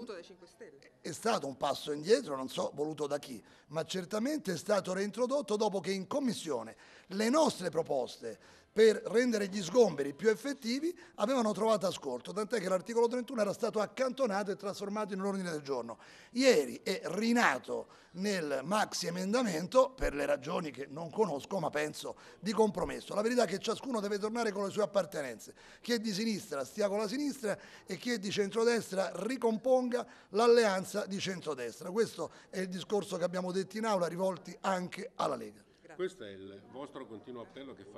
voluto dai 5 Stelle. È stato un passo indietro, non so voluto da chi, ma certamente è stato reintrodotto dopo che in Commissione le nostre proposte per rendere gli sgomberi più effettivi avevano trovato ascolto, tant'è che l'articolo 31 era stato accantonato e trasformato in un ordine del giorno. Ieri è rinato nel maxi emendamento per le ragioni che non conosco ma penso di compromesso. La verità è che ciascuno deve tornare con le sue appartenenze. Chi è di sinistra stia con la sinistra e chi è di centrodestra ricomponga l'alleanza di centrodestra. Questo è il discorso che abbiamo detto in aula rivolti anche alla Lega. Questo è il vostro continuo appello che fa